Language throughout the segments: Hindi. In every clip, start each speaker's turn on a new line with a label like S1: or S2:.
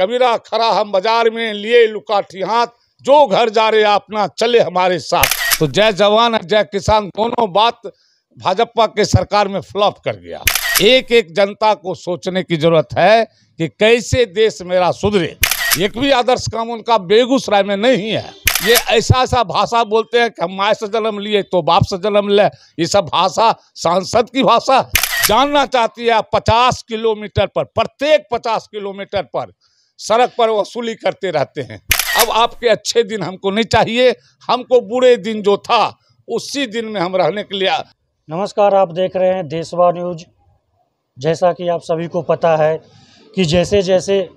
S1: कबीरा खरा हम बाजार में लिए लुकाठी हाथ जो घर जा रहे अपना चले हमारे साथ तो जय जवान जय किसान दोनों बात भाजपा के सरकार में फ्लॉप कर गया एक एक जनता को सोचने की जरूरत है कि कैसे देश मेरा सुधरे एक भी आदर्श काम उनका बेगूसराय में नहीं है ये ऐसा ऐसा भाषा बोलते हैं कि हम माए से जन्म लिए तो बाप से जन्म ले ये सब भाषा सांसद की भाषा जानना चाहती है पचास किलोमीटर पर प्रत्येक पचास किलोमीटर पर सड़क पर वसूली करते रहते हैं अब आपके अच्छे दिन हमको नहीं चाहिए हमको बुरे दिन जो था उसी दिन में हम रहने के लिए
S2: नमस्कार आप देख रहे हैं देशवा न्यूज जैसा कि आप सभी को पता है कि जैसे जैसे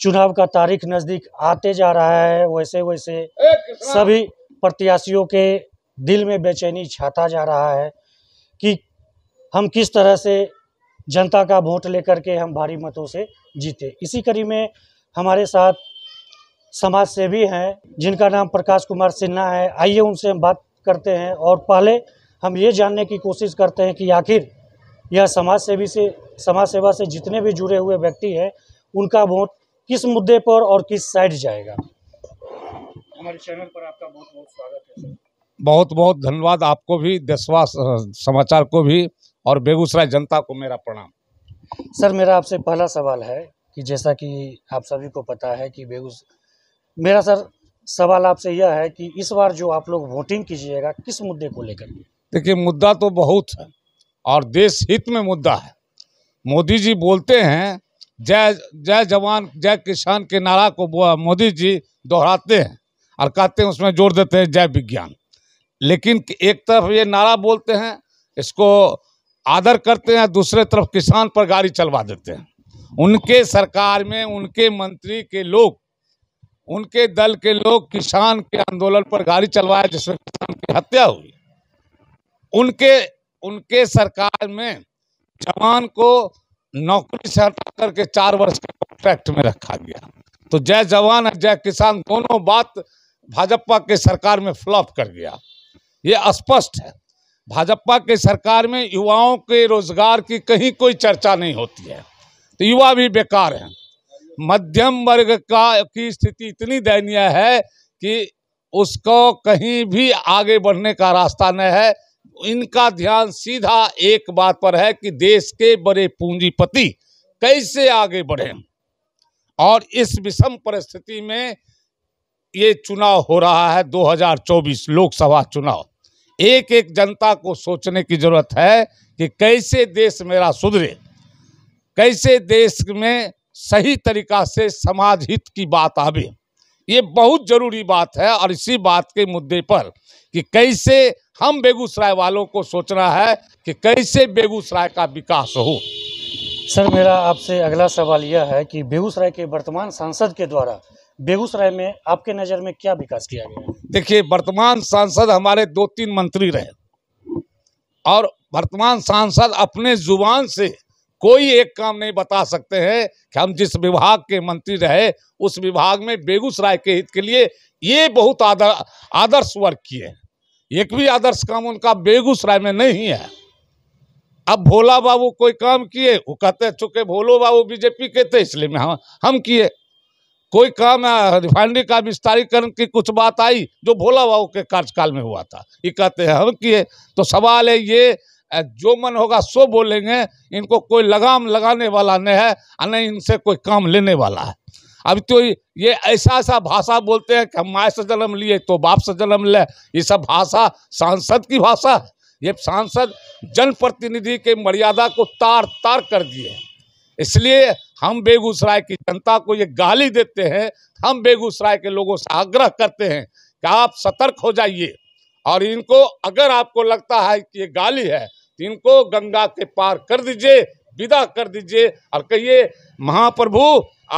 S2: चुनाव का तारीख नज़दीक आते जा रहा है वैसे वैसे सभी प्रत्याशियों के दिल में बेचैनी छाता जा रहा है कि हम किस तरह से जनता का वोट लेकर के हम भारी मतों से जीते इसी कड़ी में हमारे साथ समाज सेवी हैं जिनका नाम प्रकाश कुमार सिन्हा है आइए उनसे हम बात करते हैं और पहले हम ये जानने की कोशिश करते हैं कि आखिर यह समाज सेवी से समाज सेवा से जितने भी जुड़े हुए व्यक्ति हैं उनका वोट किस मुद्दे पर और किस साइड जाएगा हमारे चैनल पर आपका बहुत बहुत स्वागत है
S1: बहुत बहुत धन्यवाद आपको भी देशवास समाचार को भी और बेगूसराय जनता को मेरा प्रणाम
S2: सर मेरा आपसे पहला सवाल है कि जैसा कि आप सभी को पता है कि बेगूस मेरा सर सवाल आपसे यह है कि इस बार जो आप लोग वोटिंग कीजिएगा किस मुद्दे को लेकर
S1: देखिए मुद्दा तो बहुत है और देश हित में मुद्दा है मोदी जी बोलते हैं जय जय जवान जय किसान के नारा को मोदी जी दोहराते हैं और कहते हैं उसमें जोड़ देते हैं जय विज्ञान लेकिन एक तरफ ये नारा बोलते हैं इसको आदर करते हैं दूसरे तरफ किसान पर गाड़ी चलवा देते हैं उनके सरकार में उनके मंत्री के लोग उनके दल के लोग किसान के आंदोलन पर गाड़ी चलवाया जिसमें किसान की हत्या हुई उनके उनके सरकार में जवान को नौकरी से हटा करके चार वर्ष के कॉन्ट्रैक्ट में रखा गया तो जय जवान और जय किसान दोनों बात भाजपा के सरकार में फ्लॉप कर गया ये स्पष्ट है भाजपा के सरकार में युवाओं के रोजगार की कहीं कोई चर्चा नहीं होती है तो युवा भी बेकार हैं मध्यम वर्ग का की स्थिति इतनी दयनीय है कि उसको कहीं भी आगे बढ़ने का रास्ता नहीं है इनका ध्यान सीधा एक बात पर है कि देश के बड़े पूंजीपति कैसे आगे बढ़े और इस विषम परिस्थिति में ये चुनाव हो रहा है 2024 लोकसभा चुनाव एक एक जनता को सोचने की जरूरत है कि कैसे देश मेरा सुधरे कैसे देश में सही तरीका से समाज हित की बात आवे ये बहुत जरूरी बात है और इसी बात के मुद्दे पर कि कैसे हम बेगूसराय वालों को सोचना है कि कैसे बेगूसराय का विकास हो सर मेरा आपसे अगला सवाल यह है कि बेगूसराय के वर्तमान सांसद के द्वारा बेगूसराय में आपके नज़र में क्या विकास किया गया देखिए वर्तमान सांसद हमारे दो तीन मंत्री रहे और वर्तमान सांसद अपने जुबान से कोई एक काम नहीं बता सकते हैं कि हम जिस विभाग के मंत्री रहे उस विभाग में बेगूसराय के हित के लिए ये बहुत आदर आदर्श वर्क किए एक भी आदर्श काम उनका बेगूसराय में नहीं है अब भोला बाबू कोई काम किए वो कहते हैं चुके भोलो बाबू बीजेपी के थे इसलिए हम हम किए कोई काम रिफाइनरी का विस्तारीकरण की कुछ बात आई जो भोला बाबू के कार्यकाल में हुआ था ये कहते हैं हम किए तो सवाल है ये जो मन होगा सो बोलेंगे इनको कोई लगाम लगाने वाला नहीं है और नहीं इनसे कोई काम लेने वाला है अब तो ये ऐसा ऐसा भाषा बोलते हैं कि हम माए से जन्म लिए तो बाप से जन्म ले ये सब भाषा सांसद की भाषा है ये सांसद जनप्रतिनिधि के मर्यादा को तार तार कर दिए इसलिए हम बेगूसराय की जनता को ये गाली देते हैं हम बेगूसराय के लोगों से आग्रह करते हैं कि आप सतर्क हो जाइए और इनको अगर आपको लगता है कि ये गाली है तो इनको गंगा के पार कर दीजिए विदा कर दीजिए और कहिए महाप्रभु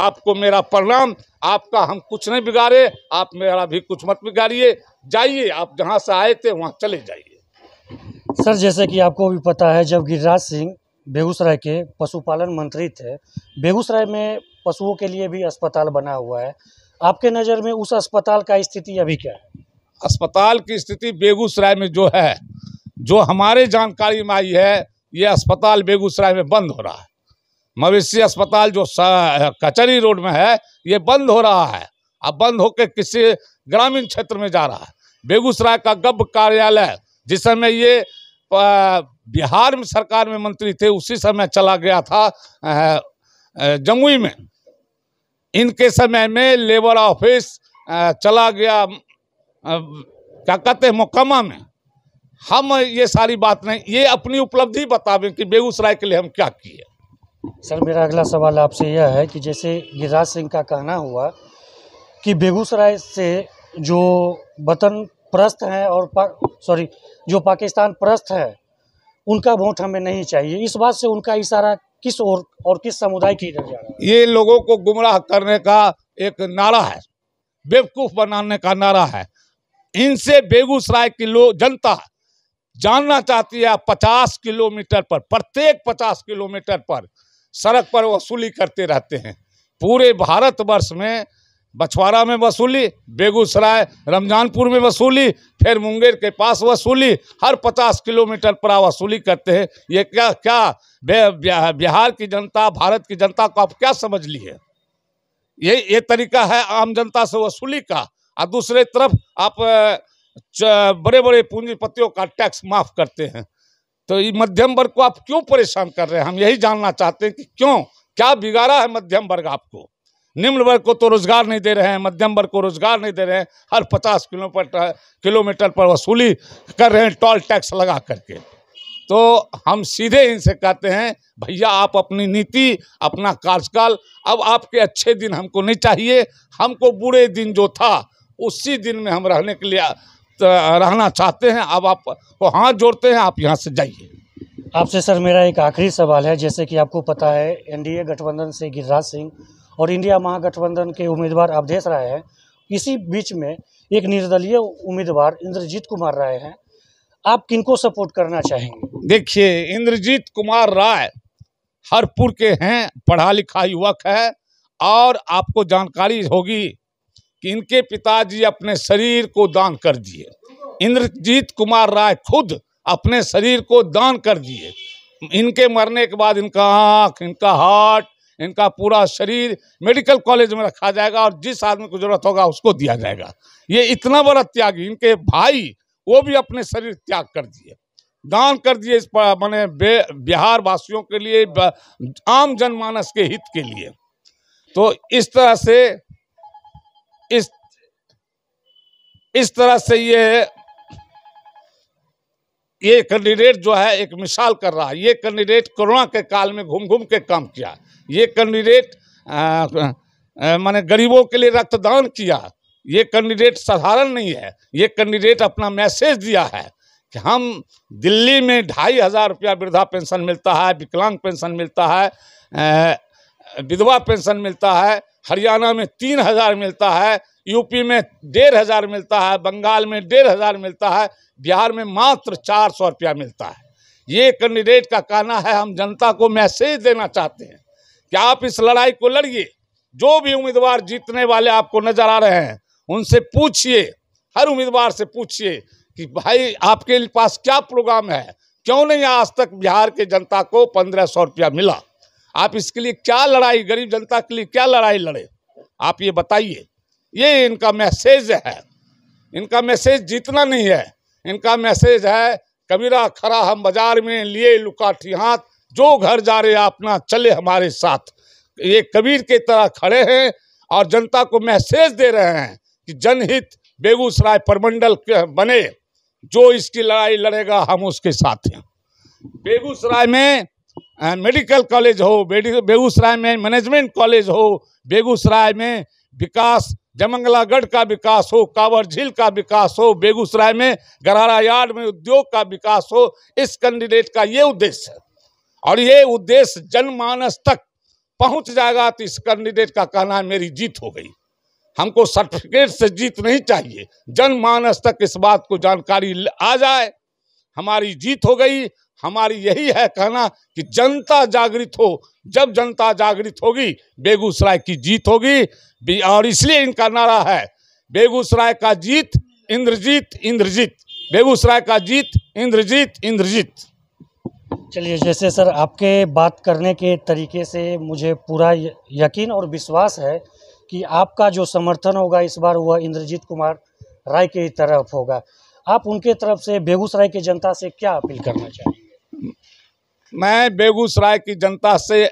S1: आपको मेरा प्रणाम आपका हम कुछ नहीं बिगाड़े आप मेरा भी कुछ मत बिगाड़िए जाइए आप जहाँ से आए थे वहाँ चले जाइए
S2: सर जैसे कि आपको भी पता है जब गिरिराज सिंह बेगूसराय के पशुपालन मंत्री थे बेगूसराय में पशुओं के लिए भी अस्पताल बना हुआ है आपके नज़र में उस
S1: अस्पताल का स्थिति अभी क्या है अस्पताल की स्थिति बेगूसराय में जो है जो हमारे जानकारी में आई है ये अस्पताल बेगूसराय में बंद हो रहा है मवेशी अस्पताल जो कचहरी रोड में है ये बंद हो रहा है अब बंद होकर किसी ग्रामीण क्षेत्र में जा रहा है बेगूसराय का गब कार्यालय जिस ये बिहार में सरकार में मंत्री थे उसी समय चला गया था जमुई में इनके समय में लेबर ऑफिस चला गया क्या कहते हैं मोकमा में हम ये सारी बात नहीं ये अपनी उपलब्धि बतावें कि बेगूसराय के लिए हम क्या किए
S2: सर मेरा अगला सवाल आपसे यह है कि जैसे गिरिराज सिंह का कहना हुआ कि बेगूसराय से जो वतन प्रस्त हैं और सॉरी जो पाकिस्तान प्रस्त है उनका वोट हमें नहीं चाहिए इस बात से उनका इशारा किस और और किस समुदाय की जा रहा
S1: है ये लोगों को गुमराह करने का एक नारा है बेवकूफ़ बनाने का नारा है इनसे बेगूसराय की लोग जनता जानना चाहती है पचास किलोमीटर पर प्रत्येक पचास किलोमीटर पर सड़क पर वसूली करते रहते हैं पूरे भारतवर्ष में बछवाड़ा में वसूली बेगूसराय रमजानपुर में वसूली फिर मुंगेर के पास वसूली हर पचास किलोमीटर पर वसूली करते हैं ये क्या क्या बिहार की जनता भारत की जनता को आप क्या समझ ली है ये ये तरीका है आम जनता से वसूली का और दूसरे तरफ आप बड़े बड़े पूंजीपतियों का टैक्स माफ करते हैं तो ये मध्यम वर्ग को आप क्यों परेशान कर रहे हैं हम यही जानना चाहते हैं कि क्यों क्या बिगाड़ा है मध्यम वर्ग आपको निम्न वर्ग को तो रोजगार नहीं दे रहे हैं मध्यम वर्ग को रोजगार नहीं दे रहे हैं हर पचास किलोमीटर किलोमीटर पर वसूली कर रहे हैं टोल टैक्स लगा करके तो हम सीधे इनसे कहते हैं भैया आप अपनी नीति अपना कार्यकाल अब आपके अच्छे दिन हमको नहीं चाहिए हमको बुरे दिन जो था उसी दिन में हम रहने के लिए रहना चाहते हैं अब आप को हाथ जोड़ते हैं आप यहाँ से जाइए आपसे सर मेरा एक
S2: आखिरी सवाल है जैसे कि आपको पता है एनडीए गठबंधन से गिरिराज सिंह और इंडिया महागठबंधन के उम्मीदवार अवधेश राय हैं इसी बीच में एक निर्दलीय उम्मीदवार इंद्रजीत कुमार राय हैं आप किनको सपोर्ट करना चाहेंगे
S1: देखिए इंद्रजीत कुमार राय हरपुर के हैं पढ़ा लिखा युवक है और आपको जानकारी होगी कि इनके पिताजी अपने शरीर को दान कर दिए इंद्रजीत कुमार राय खुद अपने शरीर को दान कर दिए इनके मरने के बाद इनका आँख इनका हार्ट इनका पूरा शरीर मेडिकल कॉलेज में रखा जाएगा और जिस आदमी को जरूरत होगा उसको दिया जाएगा ये इतना बड़ा त्यागी इनके भाई वो भी अपने शरीर त्याग कर दिए दान कर दिए इस मैंने बिहार वासियों के लिए आम जनमानस के हित के लिए तो इस तरह से इस इस तरह से ये ये कैंडिडेट जो है एक मिसाल कर रहा है ये कैंडिडेट कोरोना के काल में घूम घूम के काम किया है ये कैंडिडेट मैंने गरीबों के लिए रक्तदान किया ये कैंडिडेट साधारण नहीं है ये कैंडिडेट अपना मैसेज दिया है कि हम दिल्ली में ढाई हज़ार रुपया वृद्धा पेंशन मिलता है विकलांग पेंशन मिलता है विधवा पेंशन मिलता है हरियाणा में तीन हज़ार मिलता है यूपी में डेढ़ हज़ार मिलता है बंगाल में डेढ़ हज़ार मिलता है बिहार में मात्र चार सौ रुपया मिलता है ये कैंडिडेट का कहना है हम जनता को मैसेज देना चाहते हैं क्या आप इस लड़ाई को लड़िए जो भी उम्मीदवार जीतने वाले आपको नजर आ रहे हैं उनसे पूछिए हर उम्मीदवार से पूछिए कि भाई आपके पास क्या प्रोग्राम है क्यों नहीं आज तक बिहार के जनता को पंद्रह सौ रुपया मिला आप इसके लिए क्या लड़ाई गरीब जनता के लिए क्या लड़ाई लड़े आप ये बताइए ये इनका मैसेज है इनका मैसेज जीतना नहीं है इनका मैसेज है कबीरा खरा हम बाजार में लिए लुकाठी हाथ जो घर जा रहे अपना चले हमारे साथ ये कबीर के तरह खड़े हैं और जनता को मैसेज दे रहे हैं कि जनहित बेगूसराय परमंडल बने जो इसकी लड़ाई लड़ेगा हम उसके साथ हैं बेगूसराय में मेडिकल कॉलेज हो बेगूसराय में मैनेजमेंट कॉलेज हो बेगूसराय में विकास जमंगलागढ़ का विकास हो कावर झील का विकास हो बेगूसराय में गरारा यार्ड में उद्योग का विकास हो इस कैंडिडेट का ये उद्देश्य है और ये उद्देश्य जनमानस तक पहुंच जाएगा तो इस कैंडिडेट का कहना है मेरी जीत हो गई हमको सर्टिफिकेट से जीत नहीं चाहिए जनमानस तक इस बात को जानकारी आ जाए हमारी जीत हो गई हमारी यही है कहना कि जनता जागृत हो जब जनता जागृत होगी बेगूसराय की जीत होगी और इसलिए इनका नारा है बेगूसराय का जीत इंद्रजीत इंद्रजीत बेगूसराय का जीत इंद्रजीत इंद्रजीत चलिए जैसे सर
S2: आपके बात करने के तरीके से मुझे पूरा यकीन और विश्वास है कि आपका जो समर्थन होगा इस बार वह इंद्रजीत कुमार राय की तरफ होगा आप उनके तरफ से बेगूसराय की जनता से क्या अपील करना चाहेंगे
S1: मैं बेगूसराय की जनता से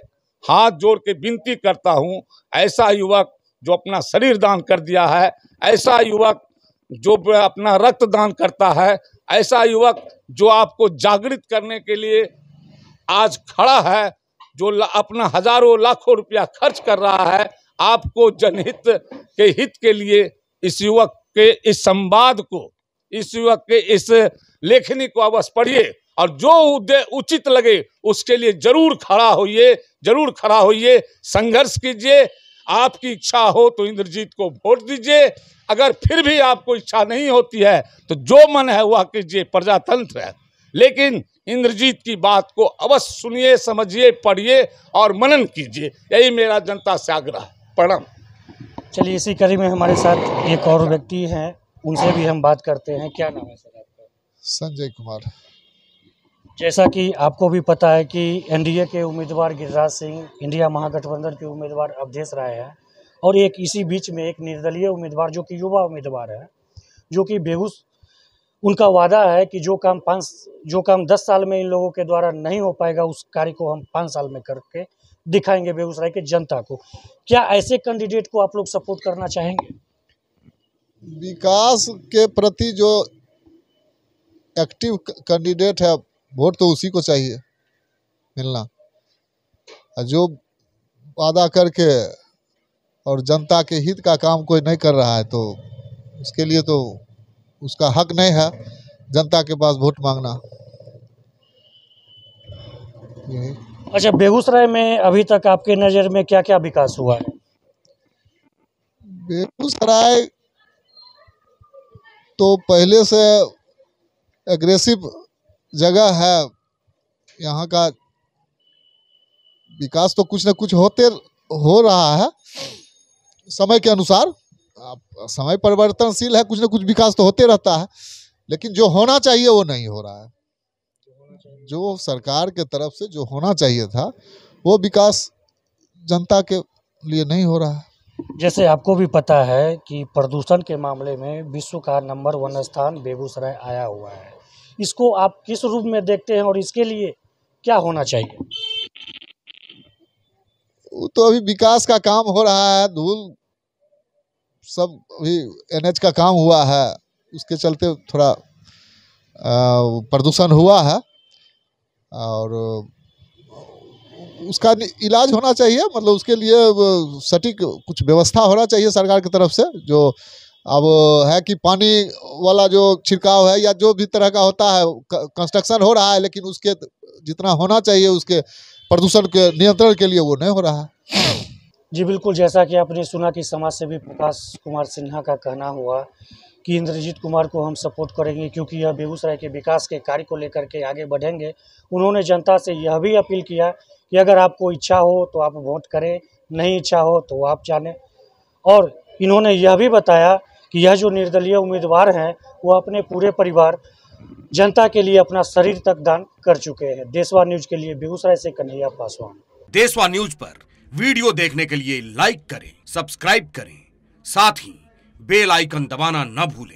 S1: हाथ जोड़ के विनती करता हूं ऐसा युवक जो अपना शरीर दान कर दिया है ऐसा युवक जो अपना रक्त दान करता है ऐसा युवक जो आपको जागृत करने के लिए आज खड़ा है जो अपना हजारों लाखों रुपया खर्च कर रहा है आपको जनहित के हित के लिए इस युवक के इस संवाद को इस युवक के इस लेखनी को अवश्य पढ़िए और जो उचित लगे उसके लिए जरूर खड़ा होइए जरूर खड़ा होइए संघर्ष कीजिए आपकी इच्छा हो तो इंद्रजीत को वोट दीजिए अगर फिर भी आपको इच्छा नहीं होती है तो जो मन है वह कीजिए प्रजातंत्र है लेकिन इंद्रजीत की बात को अवश्य सुनिए समझिए पढ़िए और मनन कीजिए यही मेरा जनता से आग्रह प्रणाम
S2: चलिए इसी कड़ी में हमारे साथ एक और व्यक्ति हैं उनसे भी हम बात करते हैं क्या नाम है सर आपका संजय कुमार जैसा कि आपको भी पता है कि एनडीए के उम्मीदवार गिरिराज सिंह इंडिया महागठबंधन के उम्मीदवार अवधेश राय हैं और एक इसी बीच में एक निर्दलीय उम्मीदवार जो कि युवा उम्मीदवार है जो कि बेगूस उनका वादा है कि जो काम पाँच जो काम दस साल में इन लोगों के द्वारा नहीं हो पाएगा उस कार्य को हम पाँच साल में करके दिखाएंगे बेगूसराय के जनता को क्या ऐसे कैंडिडेट को आप
S3: लोग सपोर्ट करना चाहेंगे विकास के प्रति जो एक्टिव कैंडिडेट है वोट तो उसी को चाहिए मिलना जो वादा करके और जनता के हित का काम कोई नहीं कर रहा है तो उसके लिए तो उसका हक नहीं है जनता के पास वोट मांगना अच्छा
S2: बेगूसराय में अभी तक आपके नज़र में क्या क्या विकास हुआ है
S3: बेगूसराय तो पहले से एग्रेसिव जगह है यहाँ का विकास तो कुछ ना कुछ होते हो रहा है समय के अनुसार समय परिवर्तनशील है कुछ ना कुछ विकास तो होते रहता है लेकिन जो होना चाहिए वो नहीं हो रहा है जो सरकार के तरफ से जो होना चाहिए था वो विकास जनता के लिए नहीं हो रहा है जैसे
S2: आपको भी पता है कि प्रदूषण के मामले में विश्व का नंबर वन स्थान बेगूसराय आया हुआ है इसको आप किस रूप में देखते हैं और इसके लिए क्या होना चाहिए
S3: वो तो अभी विकास का काम हो रहा है धूल सब अभी एन का काम हुआ है उसके चलते थोड़ा प्रदूषण हुआ है और उसका इलाज होना चाहिए मतलब उसके लिए सटीक कुछ व्यवस्था होना चाहिए सरकार की तरफ से जो अब है कि पानी वाला जो छिड़काव है या जो भी तरह का होता है कंस्ट्रक्शन हो रहा है लेकिन उसके जितना होना चाहिए उसके प्रदूषण के नियंत्रण के लिए वो नहीं हो रहा है
S2: जी बिल्कुल जैसा कि
S3: आपने सुना कि
S2: समाज सेवी प्रकाश कुमार सिन्हा का कहना हुआ कि इंद्रजीत कुमार को हम सपोर्ट करेंगे क्योंकि यह बेगूसराय के विकास के कार्य को लेकर के आगे बढ़ेंगे उन्होंने जनता से यह भी अपील किया कि अगर आपको इच्छा हो तो आप वोट करें नहीं इच्छा हो तो आप जाने और इन्होंने यह भी बताया कि यह जो निर्दलीय उम्मीदवार हैं वो अपने पूरे परिवार जनता के लिए अपना शरीर तक दान कर चुके हैं देशवा न्यूज के लिए बेगूसराय से
S1: कन्हैया पासवान देशवा न्यूज पर वीडियो देखने के लिए लाइक करें सब्सक्राइब करें साथ ही बेल आइकन दबाना न भूलें